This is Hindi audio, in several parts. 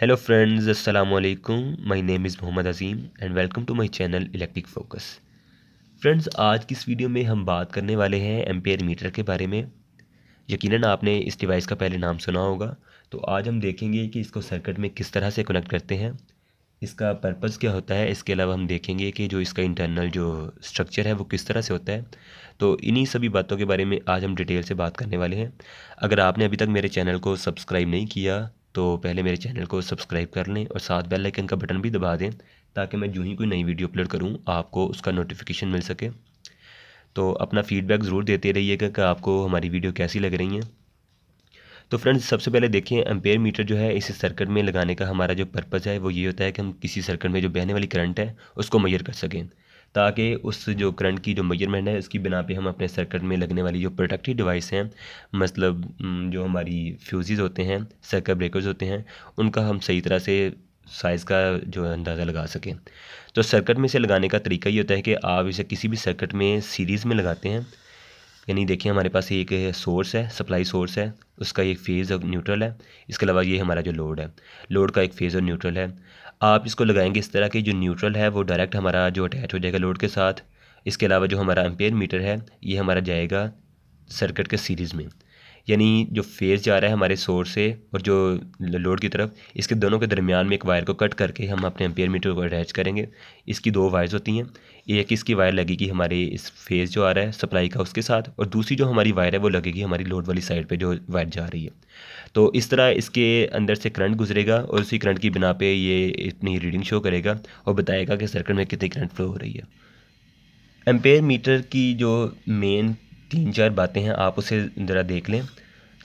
हेलो फ्रेंड्स अस्सलाम वालेकुम my name is Mohammad Azim and welcome to my channel Electric Focus friends आज की इस वीडियो में हम बात करने वाले हैं एम्पेयर मीटर के बारे में यकीनन आपने इस डिवाइस का पहले नाम सुना होगा तो आज हम देखेंगे कि इसको सर्किट में किस तरह से कनेक्ट करते हैं इसका पर्पज़ क्या होता है इसके अलावा हम देखेंगे कि जो इसका इंटरनल जो स्ट्रक्चर है वो किस तरह से होता है तो इन्हीं सभी बातों के बारे में आज हम डिटेल से बात करने वाले हैं अगर आपने अभी तक मेरे चैनल को सब्सक्राइब नहीं किया तो पहले मेरे चैनल को सब्सक्राइब कर लें और साथ बेल आइकन का बटन भी दबा दें ताकि मैं जो ही कोई नई वीडियो अपलोड करूँ आपको उसका नोटिफिकेशन मिल सके तो अपना फीडबैक ज़रूर देते रहिएगा कि आपको हमारी वीडियो कैसी लग रही है तो फ्रेंड्स सबसे पहले देखें एम्पेयर मीटर जो है इस सर्किट में लगाने का हमारा जो पर्पज़ है वो ये होता है कि हम किसी सर्किट में जो बहने वाली करंट है उसको मैयर कर सकें ताकि उस जो करंट की जो मेजरमेंट है उसकी बिना पे हम अपने सर्किट में लगने वाली जो प्रोटेक्टिव डिवाइस हैं मतलब जो हमारी फ्यूज़ होते हैं सर्किट ब्रेकर्स होते हैं उनका हम सही तरह से साइज़ का जो है अंदाज़ा लगा सकें तो सर्किट में इसे लगाने का तरीका ये होता है कि आप इसे किसी भी सर्किट में सीरीज़ में लगाते हैं यानी देखिए हमारे पास एक सोर्स है सप्लाई सोर्स है उसका एक फेज़ और न्यूट्रल है इसके अलावा ये हमारा जो लोड है लोड का एक फेज़ और न्यूट्रल है आप इसको लगाएंगे इस तरह के जो न्यूट्रल है वो डायरेक्ट हमारा जो अटैच हो जाएगा लोड के साथ इसके अलावा जो हमारा एम्पेयर मीटर है ये हमारा जाएगा सर्किट के सीरीज़ में यानी जो फेज़ जा रहा है हमारे सोर्स से और जो लोड की तरफ इसके दोनों के दरमियान में एक वायर को कट करके हम अपने एम्पेयर मीटर को अटैच करेंगे इसकी दो वायर्स होती हैं एक इसकी वायर लगेगी हमारे इस फेज़ जो आ रहा है सप्लाई का उसके साथ और दूसरी जो हमारी वायर है वो लगेगी हमारी लोड वाली साइड पर जो वायर जा रही है तो इस तरह इसके अंदर से करंट गुजरेगा और उसी करंट की बिना पर ये इतनी रीडिंग शो करेगा और बताएगा कि सर्कट में कितनी करंट फ्लो हो रही है एम्पेयर मीटर की जो मेन तीन चार बातें हैं आप उसे ज़रा देख लें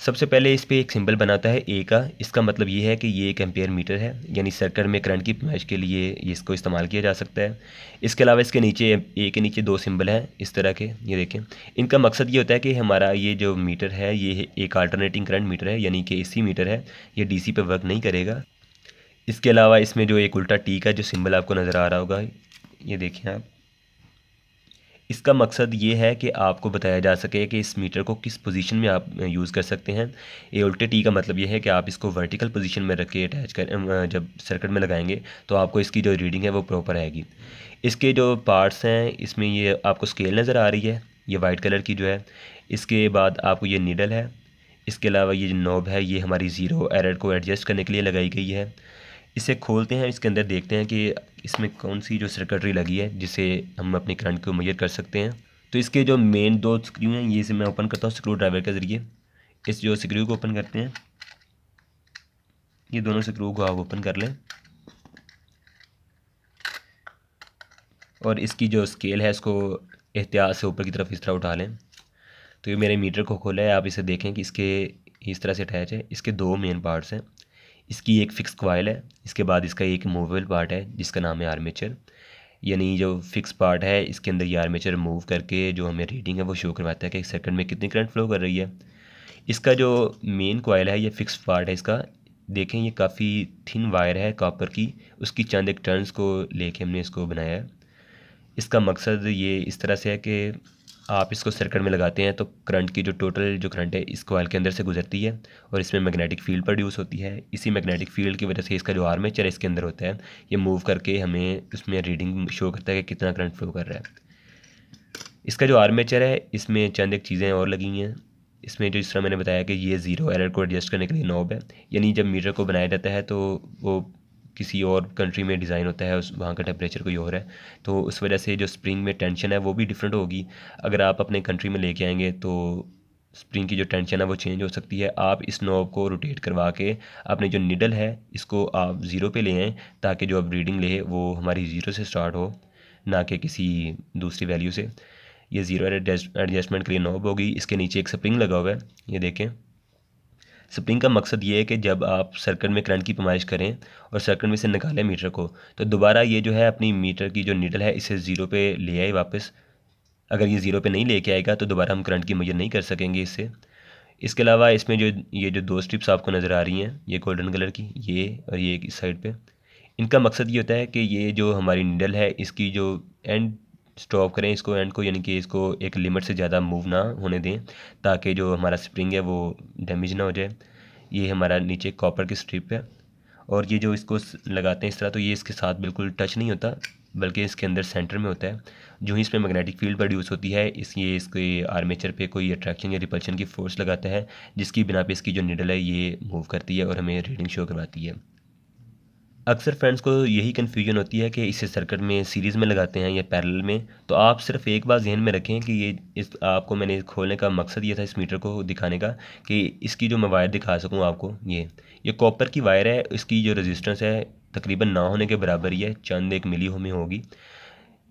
सबसे पहले इस पर एक सिंबल बनाता है ए का इसका मतलब ये है कि ये एक एम्पेयर मीटर है यानी सर्कल में करंट की पैमाइश के लिए इसको इस्तेमाल किया जा सकता है इसके अलावा इसके नीचे ए के नीचे दो सिंबल हैं इस तरह के ये देखें इनका मकसद ये होता है कि हमारा ये जो मीटर है ये एक आल्टरनेटिंग करंट मीटर है यानी कि ए मीटर है ये डी सी वर्क नहीं करेगा इसके अलावा इसमें जो एक उल्टा टी का जो सिंबल आपको नज़र आ रहा होगा ये देखें आप इसका मकसद ये है कि आपको बताया जा सके कि इस मीटर को किस पोजीशन में आप यूज़ कर सकते हैं ए उल्टे टी का मतलब ये है कि आप इसको वर्टिकल पोजीशन में रख के अटैच कर जब सर्किट में लगाएंगे तो आपको इसकी जो रीडिंग है वो प्रॉपर आएगी इसके जो पार्ट्स हैं इसमें ये आपको स्केल नज़र आ रही है ये वाइट कलर की जो है इसके बाद आपको ये नीडल है इसके अलावा ये जो नॉब है ये हमारी ज़ीरो एरर को एडजस्ट करने के लिए लगाई गई है इसे खोलते हैं इसके अंदर देखते हैं कि इसमें कौन सी जो सर्कटरी लगी है जिसे हम अपने करंट को मैयर कर सकते हैं तो इसके जो मेन दो स्क्रू हैं ये इसे मैं ओपन करता हूँ स्क्रू ड्राइवर के ज़रिए इस जो स्क्रू को ओपन करते हैं ये दोनों स्क्रू को आप ओपन कर लें और इसकी जो स्केल है इसको एहतियात से ऊपर की तरफ इस तरह उठा लें तो ये मेरे मीटर को खोला है आप इसे देखें कि इसके इस तरह से अटैच है इसके दो मेन पार्ट्स हैं इसकी एक फिक्स कॉयल है इसके बाद इसका एक मूवेबल पार्ट है जिसका नाम है आर्मेचर यानी जो फिक्स पार्ट है इसके अंदर ये आर्मेचर मूव करके जो हमें रीडिंग है वो शो करवाता है कि एक सेकंड में कितनी करंट फ्लो कर रही है इसका जो मेन कॉयल है ये फिक्स पार्ट है इसका देखें ये काफ़ी थिन वायर है कॉपर की उसकी चंद एक टर्नस को लेके हमने इसको बनाया है इसका मकसद ये इस तरह से है कि आप इसको सर्किट में लगाते हैं तो करंट की जो टोटल जो करंट है इस कोयल के अंदर से गुजरती है और इसमें मैग्नेटिक फील्ड प्रोड्यूस होती है इसी मैग्नेटिक फील्ड की वजह से इसका जो आर्मेचर इसके अंदर होता है ये मूव करके हमें उसमें रीडिंग शो करता है कि कितना करंट फ्लो कर रहा है इसका जो आर्मेचर है इसमें चंद एक चीज़ें और लगी हैं इसमें जो इस तरह मैंने बताया कि ये ज़ीरो एरर को एडजस्ट करने के लिए नॉब है यानी जब मीटर को बनाया जाता है तो वो किसी और कंट्री में डिज़ाइन होता है उस वहाँ का टेम्परेचर कोई और है तो उस वजह से जो स्प्रिंग में टेंशन है वो भी डिफरेंट होगी अगर आप अपने कंट्री में लेके आएंगे तो स्प्रिंग की जो टेंशन है वो चेंज हो सकती है आप इस नॉब को रोटेट करवा के अपने जो निडल है इसको आप ज़ीरो पे ले आएँ ताकि जो आप रीडिंग ले वो हमारी ज़ीरो से स्टार्ट हो ना कि किसी दूसरी वैल्यू से ये ज़ीरो एडजस्टमेंट के लिए नॉब होगी इसके नीचे एक स्प्रिंग लगा हुआ है ये देखें स्प्रिंग का मकसद ये है कि जब आप सर्कट में करंट की पमाइश करें और सर्कट में से निकालें मीटर को तो दोबारा ये जो है अपनी मीटर की जो नीडल है इसे ज़ीरो पे ले आए वापस अगर ये ज़ीरो पे नहीं लेके आएगा तो दोबारा हम करंट की मैयर नहीं कर सकेंगे इससे इसके अलावा इसमें जो ये जो दो स्ट्रिप्स आपको नज़र आ रही हैं ये गोल्डन कलर की ये और ये इस साइड पर इनका मकसद ये होता है कि ये जो हमारी नीडल है इसकी जो एंड स्टॉप करें इसको एंड को यानी कि इसको एक लिमिट से ज़्यादा मूव ना होने दें ताकि जो हमारा स्प्रिंग है वो डैमेज ना हो जाए ये हमारा नीचे कॉपर की स्ट्रिप है और ये जो इसको लगाते हैं इस तरह तो ये इसके साथ बिल्कुल टच नहीं होता बल्कि इसके अंदर सेंटर में होता है जो ही इसमें मैग्नेटिक फील्ड प्रोड्यूस होती है इस ये इसके आर्मेचर पे कोई अट्रैक्शन या रिपल्शन की फोर्स लगाता है जिसकी बिना पे इसकी जो निडल है ये मूव करती है और हमें रीडिंग शो करवाती है अक्सर फ्रेंड्स को यही कन्फ्यूजन होती है कि इसे सर्किट में सीरीज़ में लगाते हैं या पैरेलल में तो आप सिर्फ एक बार जहन में रखें कि ये इस आपको मैंने खोलने का मकसद ये था इस मीटर को दिखाने का कि इसकी जो मैं वायर दिखा सकूँ आपको ये ये कॉपर की वायर है इसकी जो रजिस्टेंस है तकरीबन ना होने के बराबर ही है चंद एक मिली में होगी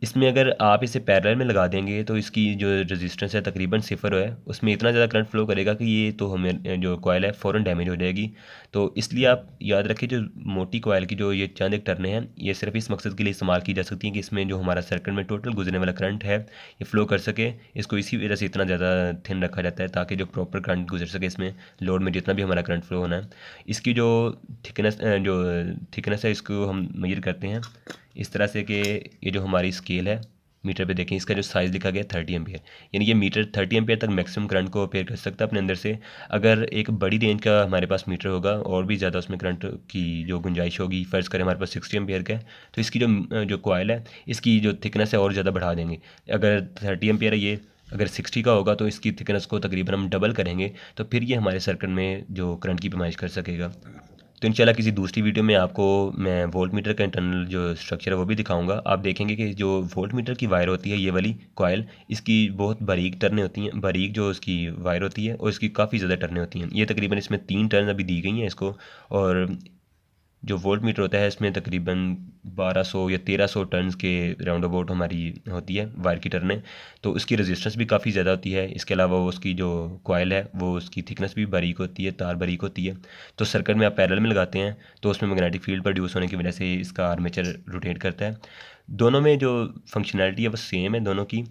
इसमें अगर आप इसे पैरेलल में लगा देंगे तो इसकी जो रेजिस्टेंस है तकरीबन सिफर है उसमें इतना ज़्यादा करंट फ्लो करेगा कि ये तो हमें जो कॉयल है फ़ौरन डैमेज हो जाएगी तो इसलिए आप याद रखें जो मोटी कोयल की जो ये चंद एक टर्ने हैं ये सिर्फ इस मकसद के लिए इस्तेमाल की जा सकती हैं कि इसमें जो हमारा सर्किट में टोटल गुजरने वाला करंट है ये फ़्लो कर सके इसको इसी वजह से इतना ज़्यादा थिन रखा जाता है ताकि जो प्रॉपर करंट गुजर सके इसमें लोड में जितना भी हमारा करंट फ्लो होना है इसकी जो थिकनेस जो थिकनेस है इसको हम मेजर करते हैं इस तरह से कि ये जो हमारी स्केल है मीटर पे देखें इसका जो साइज़ लिखा गया थर्टी एम यानी ये मीटर थर्टी एम तक मैक्सिमम करंट को अपेयर कर सकता है अपने अंदर से अगर एक बड़ी रेंज का हमारे पास मीटर होगा और भी ज़्यादा उसमें करंट की जो गुंजाइश होगी फ़र्ज़ करें हमारे पास सिक्सटी एम्पियर का है तो इसकी जो जो कोयल है इसकी जो थिकनेस है और ज़्यादा बढ़ा देंगे अगर थर्टी एम है ये अगर सिक्सटी का होगा तो इसकी थिकनेस को तकरीबन हम डबल करेंगे तो फिर ये हमारे सर्कट में जो करंट की पेमाइश कर सकेगा तो इंशाल्लाह किसी दूसरी वीडियो में आपको मैं वोल्ट मीटर का इंटरनल जो स्ट्रक्चर है वो भी दिखाऊंगा आप देखेंगे कि जो वोल्ट मीटर की वायर होती है ये वाली कॉयल इसकी बहुत बारीक टर्नें होती हैं बारीक जो उसकी वायर होती है और इसकी काफ़ी ज़्यादा टर्नें होती हैं ये तकरीबन इसमें तीन टर्न अभी दी गई हैं इसको और जो वोल्ट मीटर होता है इसमें तकरीबन 1200 या 1300 टर्न्स के राउंड अबाउट हमारी होती है वायर की टर्नें तो उसकी रेजिस्टेंस भी काफ़ी ज़्यादा होती है इसके अलावा उसकी जो कोयल है वो उसकी थिकनेस भी बारीक होती है तार बारीक होती है तो सर्कट में आप पैरल में लगाते हैं तो उसमें मैग्नेटिक फील्ड प्रोड्यूस होने की वजह से इसका आर्मेचर रोटेट करता है दोनों में जो फंक्शनैलिटी है वो सेम है दोनों की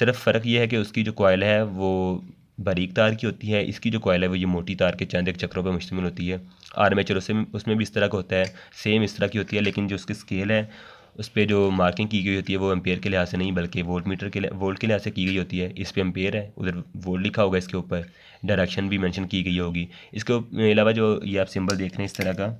सिर्फ फ़र्क यह है कि उसकी जो कोयल है वो बारीक तार की होती है इसकी जो कोयल है वो ये मोटी तार के चंद एक चक्रों पर मुश्तमिल होती है आर्मेचर उसमें उसमें भी इस तरह का होता है सेम इस तरह की होती है लेकिन जो उसकी स्केल है उस पर जो मार्किंग की गई होती है वो एम्पेयर के लिहाज से नहीं बल्कि वोल्ट मीटर के वोल्ट के लिहाज से की गई होती है इस पर एम्पेयर है उधर वोल्ट लिखा होगा इसके ऊपर डायरेक्शन भी मैंशन की गई होगी इसके अलावा जो ये आप सिंबल देख रहे हैं इस तरह का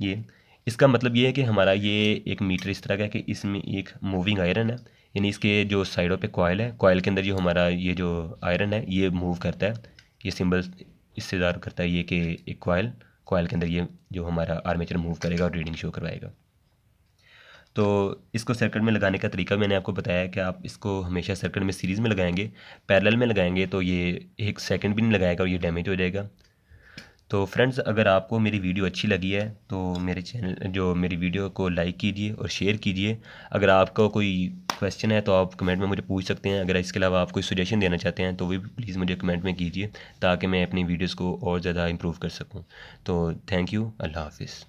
ये इसका मतलब ये है कि हमारा ये एक मीटर इस तरह का है कि इसमें एक मूविंग आयरन है यानी इसके जो साइडों पे कॉयल है कॉयल के अंदर जो हमारा ये जो आयरन है ये मूव करता है ये सिंबल इससे ज़्यादा करता है ये कि एक कॉयल कॉयल के अंदर ये जो हमारा आर्मेचर मूव करेगा और रीडिंग शो करवाएगा तो इसको सर्किट में लगाने का तरीका मैंने आपको बताया है कि आप इसको हमेशा सर्किट में सीरीज़ में लगाएंगे पैरेलल में लगाएंगे तो ये एक सेकंड भी नहीं लगाएगा और ये डैमेज हो जाएगा तो फ्रेंड्स अगर आपको मेरी वीडियो अच्छी लगी है तो मेरे चैनल जो मेरी वीडियो को लाइक कीजिए और शेयर कीजिए अगर आपको कोई क्वेश्चन है तो आप कमेंट में मुझे पूछ सकते हैं अगर इसके अलावा आप कोई सुजेशन देना चाहते हैं तो भी प्लीज़ मुझे कमेंट में कीजिए ताकि मैं अपनी वीडियोज़ को और ज़्यादा इम्प्रूव कर सकूँ तो थैंक यू अल्लाह हाफिज़